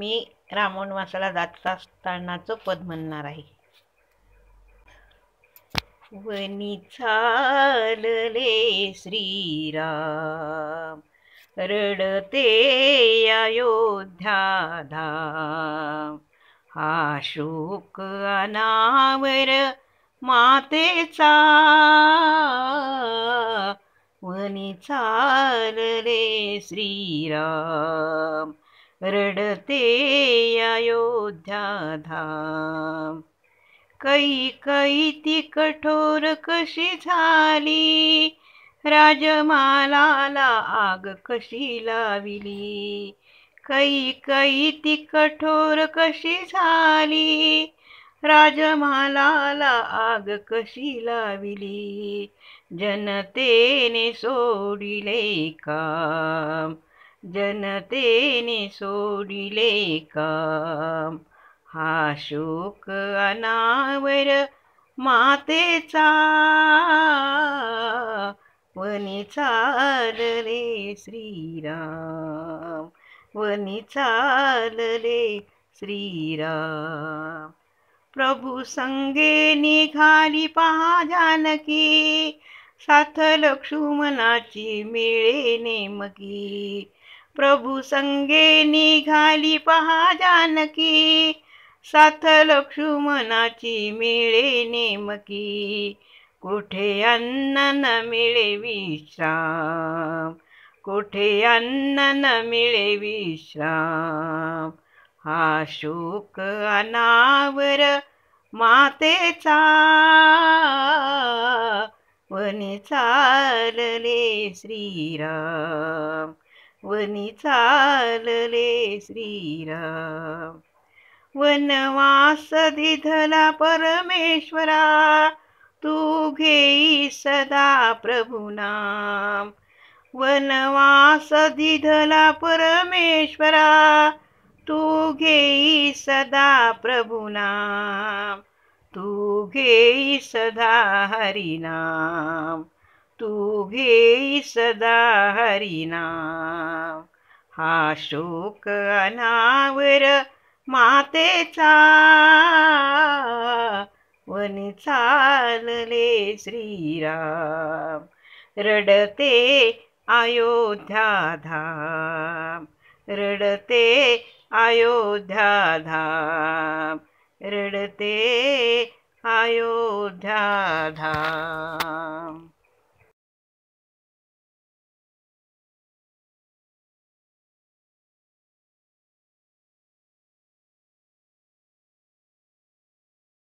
मी रामवणवासाला जात असतानाचं पद म्हणणार आहे वनी चालले श्रीराम रडते अयोध्या धाम हा शोक अनावर मातेचा वनी चालले श्रीराम रडते अयोध्या धाम कै कै ती कठोर कशी झाली राजमालाला आग कशी लाविली कै कै ती कठोर कशी झाली राजमालाला आग कशी लाविली जनतेने सोडिले काम जनतेने सोडिले काम हा शोक अनावर मातेचा वनी चालले श्रीराम वनी चालले श्रीराम प्रभु संगे निघाली पहा जानकी साथ लक्ष्मणाची मिळे नेमकी प्रभू संगे निघाली पहा जानकी साथ लक्ष्मणाची मिळे नेमकी कोठे अन्न न मिळे विश्राम कोठे अन्न न मिळे विश्राम हा शोक अनावर मातेचा वने चालले श्रीराम वनी चालले श्रीराम वनवास दिधला परमेश्वरा तू घेई सदा प्रभुनाम वनवास दिधला परमेश्वरा तू घेई सदा प्रभुनाम तू घेई सदा हरिनाम उभे सदा हरिनाम हा शोक अनावर मातेचा वन चालले श्रीराम रडते अयोध्या धाम रडते अयोध्या धाम रडते अयोध्या धाम